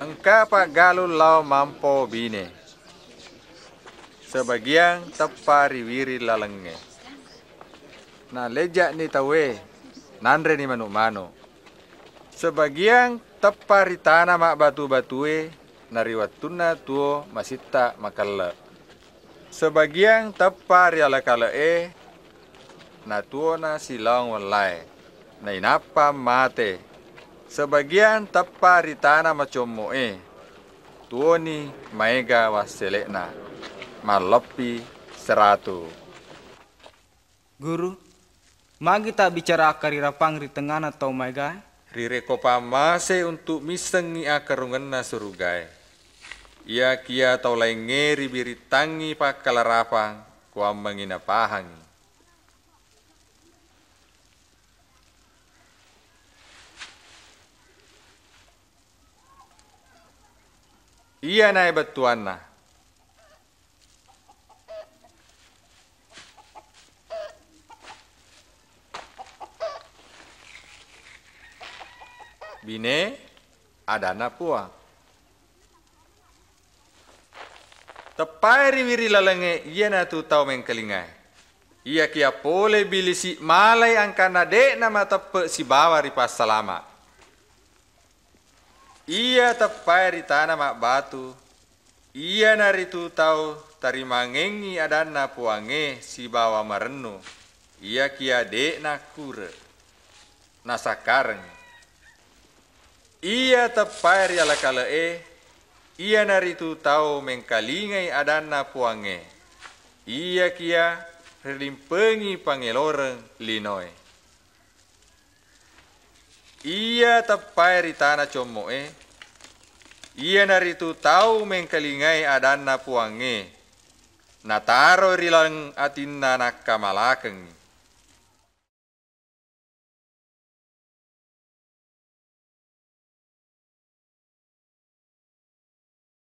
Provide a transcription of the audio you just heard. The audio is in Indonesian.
Engkapa galu lau mampo bine. Sebagian tepari wiri lalenge. Na lejak ni tawe, nandre ni manu manu. Sebagian tepari tanah mak batu batue, nariwatuna tuo masita makalla. Sebagian tepari ala kala e, na tuona silang walai. Na inapa mate, sebagian tappa ritana macommo e eh. tuoni maega waselekna malopi seratu guru magi tak bicara rapang di tengah atau maega rire masih untuk misengi na surugai ia kia tau ribiri ngeri biritangi rapang kuam mengina pahang. Iya, betuan tuanna. Bine adana pua. Tepai riwiri lalenge iya, na tu tau mengkelingai. Ia kia pole bilisi malai angkana dek nama tepe si bawa ripas selamat. Ia tepai tanah mak batu. Ia nari naritu tau tari mangengi adana puange si bawa merenu. Ia kia dek nakure. Nasakareng. Ia tepai riala e. Ia nari naritu tau mengkalingai adana puange. Ia kia relimpengi pangeloreng linoi. Ia tepai tanah comoe ia naritu tau mengkelingai adanna puange nataro rilang atinna nakkamalakeng